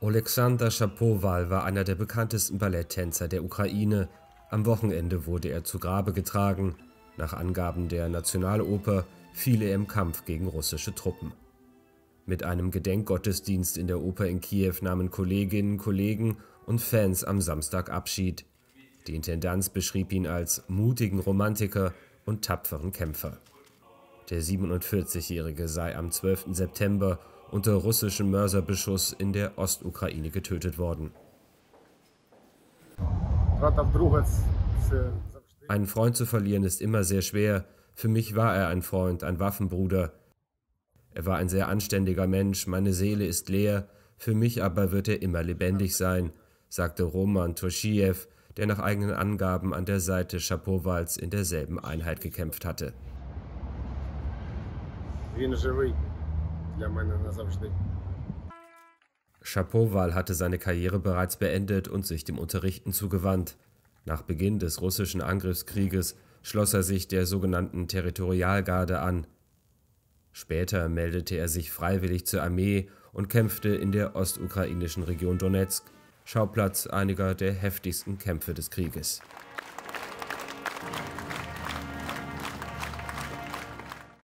Oleksandr Schapowal war einer der bekanntesten Balletttänzer der Ukraine. Am Wochenende wurde er zu Grabe getragen. Nach Angaben der Nationaloper fiel er im Kampf gegen russische Truppen. Mit einem Gedenkgottesdienst in der Oper in Kiew nahmen Kolleginnen, Kollegen und Fans am Samstag Abschied. Die Intendanz beschrieb ihn als mutigen Romantiker und tapferen Kämpfer. Der 47-Jährige sei am 12. September unter russischem Mörserbeschuss in der Ostukraine getötet worden. Einen Freund zu verlieren ist immer sehr schwer. Für mich war er ein Freund, ein Waffenbruder. Er war ein sehr anständiger Mensch, meine Seele ist leer, für mich aber wird er immer lebendig sein, sagte Roman Turschiew, der nach eigenen Angaben an der Seite Schapowals in derselben Einheit gekämpft hatte для мене назавжди. Schapowal hatte seine Karriere bereits beendet und sich dem Unterrichten zugewandt. Nach Beginn des russischen Angriffskrieges schloss er sich der sogenannten Territorialgarde an. Später meldete er sich freiwillig zur Armee und kämpfte in der ostukrainischen Region Donetsk, Schauplatz einiger der heftigsten Kämpfe des Krieges.